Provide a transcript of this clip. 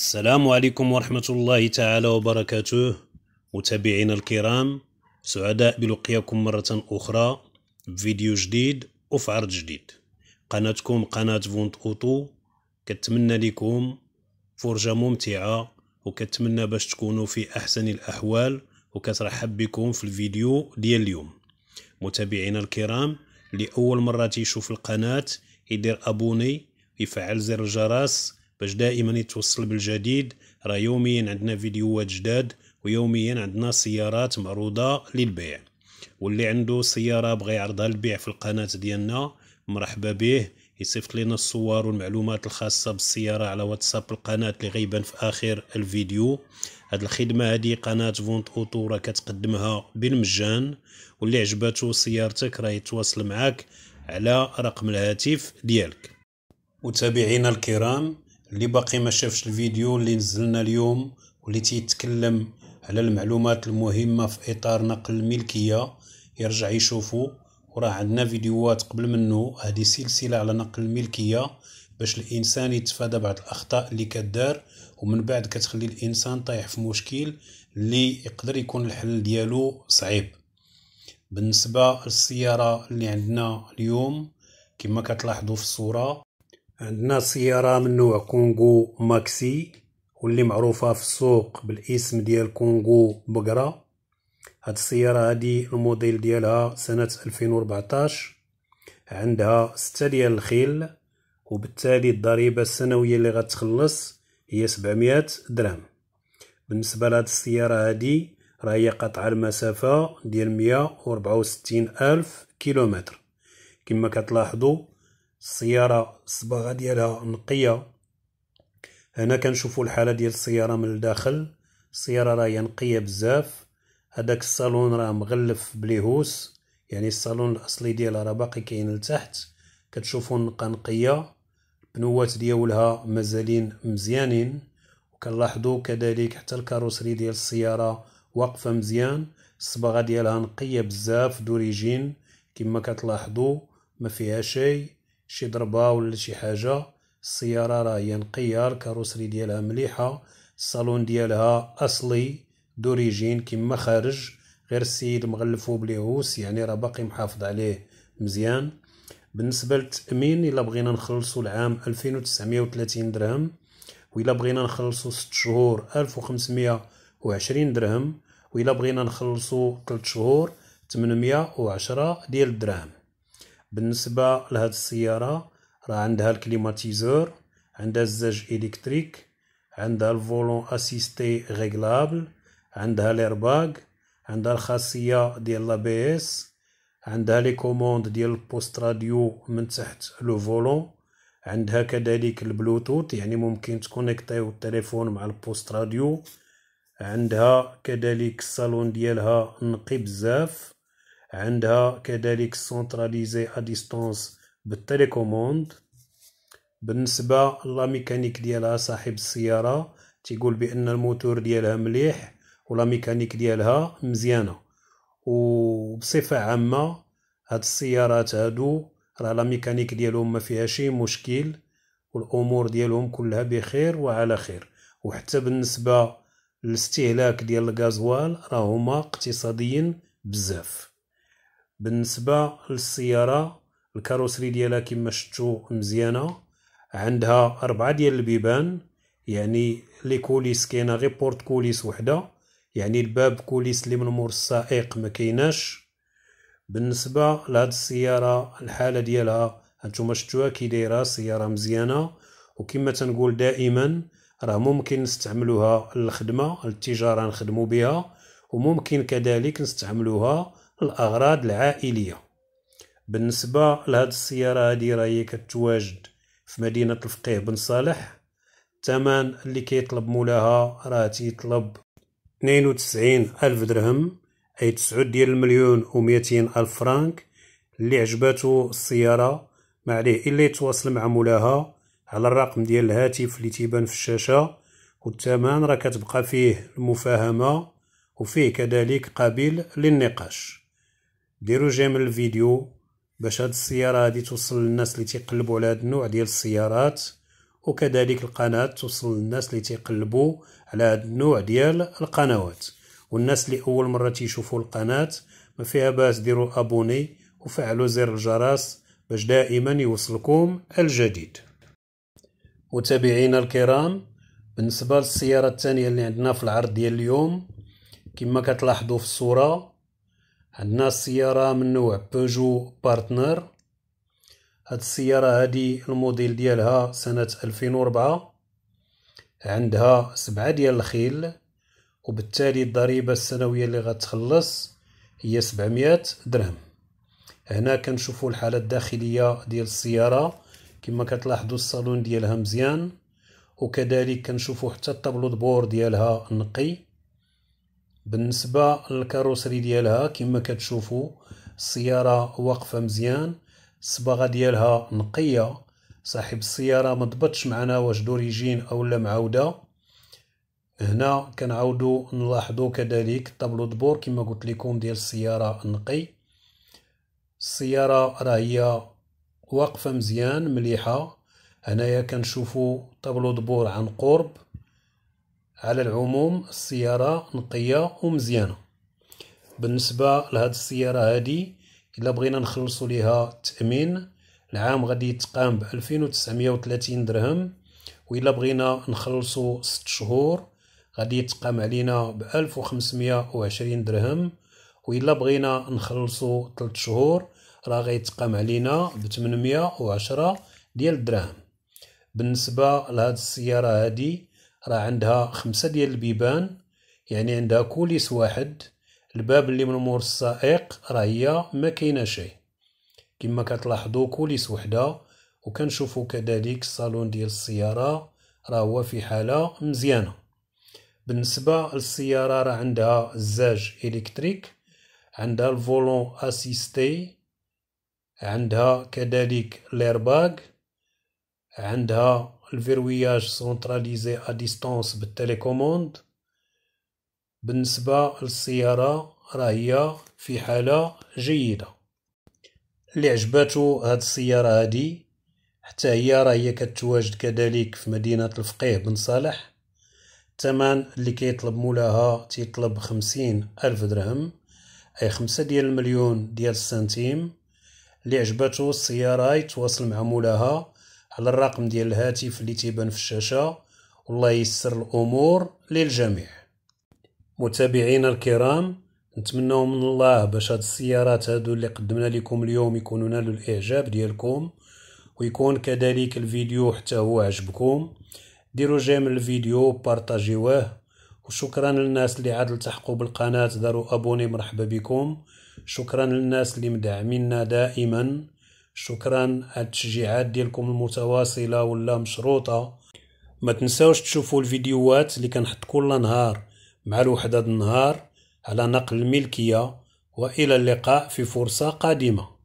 السلام عليكم ورحمة الله تعالى وبركاته متابعينا الكرام سعداء بلقياكم مرة أخرى بفيديو جديد وفي عرض جديد قناتكم قناة فونت أوتو كتمنى لكم فرجة ممتعة وكتمنى باش تكونوا في أحسن الأحوال وكترحب بكم في الفيديو ديال اليوم متابعينا الكرام لأول مرة تيشوف القناة يدير أبوني يفعل زر الجرس باش دائما يتوصل بالجديد راه يوميا عندنا فيديوهات جداد ويوميا عندنا سيارات معروضه للبيع واللي عنده سياره بغى يعرضها للبيع في القناه ديالنا مرحبا به يصيفط لنا الصور والمعلومات الخاصة بالسيارة على واتساب القناة اللي غيبان في آخر الفيديو هاد الخدمة هادي قناة فونت أوتو راه كتقدمها بالمجان واللي عجباتو سيارتك راه يتواصل معاك على رقم الهاتف ديالك متابعينا الكرام اللي باقي ما شافش الفيديو اللي نزلنا اليوم واللي تيتكلم على المعلومات المهمة في إطار نقل الملكية يرجع يشوفو وراه عندنا فيديوهات قبل منه هذه سلسلة على نقل الملكية باش الإنسان يتفادى بعض الأخطاء اللي كدار ومن بعد كتخلي الإنسان طايح في مشكل اللي يقدر يكون الحل ديالو صعيب بالنسبة للسيارة اللي عندنا اليوم كما كتلاحظوا في الصورة عندنا سيارة من نوع كونغو ماكسي واللي معروفة في السوق بالاسم ديال كونغو بقرة هاد السيارة هادي الموديل ديالها سنة 2014 عندها ستة ديال الخيل وبالتالي الضريبة السنوية اللي غتخلص هي 700 درهم بالنسبة لهاد السيارة هادي راه هي قطعة المسافة ديال 164 ألف كيلومتر كما كتلاحظوا السياره الصباغه ديالها نقيه هنا كنشوفوا الحاله ديال السياره من الداخل السياره راهي نقيه بزاف هذاك الصالون راه مغلف بليهوس يعني الصالون الاصلي ديالها راه باقي كاين لتحت كتشوفوا النقه نقيه البنوات ديالها مازالين مزيانين وكنلاحظوا كذلك حتى الكاروسري ديال السياره واقفه مزيان الصباغه ديالها نقيه بزاف دوريجين كما كتلاحظوا ما فيها شيء شي ضربه ولا شي حاجه السياره راه هي نقيه الكاروسري ديالها مليحه الصالون ديالها اصلي دوريجين كما خارج غير السيد مغلفو بليهوس يعني راه باقي محافظ عليه مزيان بالنسبه للتامين الا بغينا نخلصو العام 2930 درهم وإلا بغينا نخلصو 6 شهور 1520 درهم وإلا بغينا نخلصو 3 شهور 810 ديال الدراهم بالنسبة لهاد السيارة راه عندها الكليماتيزور عندها الزاج إلكتريك عندها الفولون اسيستي ريغلابل عندها ليرباغ عندها الخاصية ديال لا بي اس عندها لي كوموند ديال البوست راديو من تحت لو فولون عندها كذلك البلوتوث يعني ممكن تكونيكتيو التليفون مع البوست راديو عندها كذلك الصالون ديالها نقي بزاف عندها كذلك سنتراليزي ا ديستونس بالتليكوموند بالنسبه لا ميكانيك ديالها صاحب السياره تيقول بان الموتور ديالها مليح ولا ميكانيك ديالها مزيانه وبصفه عامه هاد السيارات هادو راه لا ميكانيك ديالهم ما فيها شي مشكل والامور ديالهم كلها بخير وعلى خير وحتى بالنسبه للاستهلاك ديال الغازوال راه هما اقتصاديين بزاف بالنسبة للسيارة الكاروسري ديالها كما شتو مزيانة عندها أربعة ديال البيبان يعني لي كوليس كاينة غير بورت كوليس وحدة يعني الباب كوليس اللي من مور السائق ما كيناش بالنسبة لهاد السيارة الحالة ديالها هانتوما شفتوها كي دايرة سيارة مزيانة وكما تنقول دائما راه ممكن نستعملوها للخدمة للتجارة نخدمو بها وممكن كذلك نستعملوها الاغراض العائليه بالنسبه لهاد السياره هادي راهي كتواجد في مدينه الفقيه بن صالح الثمن اللي كيطلب مولاها راه تيطلب 92 الف درهم اي 9 ديال المليون و الف فرانك اللي عجباتو السياره ما عليه الا يتواصل مع مولاها على الرقم ديال الهاتف اللي تيبان في الشاشه والثمن راه كتبقى فيه المفاهمه وفيه كذلك قابل للنقاش ديروا جيم الفيديو باش هاد السياره هادي توصل للناس اللي تيقلبوا على هاد النوع ديال السيارات وكذلك القناه توصل للناس اللي تيقلبوا على هاد النوع ديال القنوات والناس اللي اول مره تيشوفوا القناه ما فيها باس ديروا ابوني وفعلوا زر الجرس باش دائما يوصلكم الجديد متابعينا الكرام بالنسبه للسياره الثانيه اللي عندنا في العرض ديال اليوم كما كتلاحظوا في الصوره عندنا السيارة من نوع بوجو بارتنر هاد السيارة هادي الموديل ديالها سنة ألفين وربعة عندها سبعة ديال الخيل وبالتالي الضريبة السنوية اللي غتخلص هي سبعمية درهم هنا كنشوفوا الحالة الداخلية ديال السيارة كما كتلاحظوا الصالون ديالها مزيان وكذلك كنشوفوا حتى الطابلو دبور ديالها نقي بالنسبة للكاروسري ديالها كما كتشوفوا السيارة واقفة مزيان الصباغة ديالها نقية صاحب السيارة مضبطش معنا واش دوريجين اولا معودة هنا كنعاودو نلاحظو كذلك طابلو دبور كما قلت لكم ديال السيارة نقي السيارة راهي واقفة مزيان مليحة هنايا كنشوفو طابلو دبور عن قرب على العموم السيارة نقية ومزيانة بالنسبة لهاد السيارة هادي إلا بغينا نخلصو ليها التأمين العام غادي يتقام ب 2930 درهم وإلا بغينا نخلصو ست شهور غادي يتقام علينا ب 1520 درهم وإلا بغينا نخلصو 3 شهور راه غيتقام علينا ب 810 ديال الدراهم بالنسبة لهاد السيارة هادي راه عندها خمسة ديال البيبان يعني عندها كوليس واحد الباب اللي من مور السائق راه هي ما كاينه شيء كما كتلاحظوا كوليس وحده وكنشوفوا كذلك الصالون ديال السياره راه هو في حاله مزيانه بالنسبه للسياره راه عندها الزاج الكتريك عندها الفولون اسيستي عندها كذلك ليرباك عندها الفيروياج سنتراليزي ا ديستونس بالتليكوموند بالنسبة للسيارة راهي في حالة جيدة اللي عجباتو هاد السيارة هادي حتى هي راهي كتواجد كذلك في مدينة الفقيه بن صالح الثمن اللي كيطلب مولاها تيطلب خمسين ألف درهم أي خمسة ديال المليون ديال السنتيم اللي عجباتو السيارة يتواصل مع مولاها على الرقم ديال الهاتف اللي تيبان في الشاشة والله يسر الأمور للجميع متابعينا الكرام نتمنى من الله باش هاد السيارات هادو اللي قدمنا لكم اليوم يكونوا نالوا الإعجاب ديالكم ويكون كذلك الفيديو حتى هو عجبكم ديروا جيم الفيديو بارطاجيوه وشكرا للناس اللي عاد التحقوا بالقناة داروا أبوني مرحبا بكم شكرا للناس اللي مدعميننا دائما شكرا على التشجيعات ديالكم المتواصله ولا مشروطه ما تنساوش تشوفوا الفيديوهات اللي كنحط كل نهار مع الوحده النهار على نقل الملكيه والى اللقاء في فرصه قادمه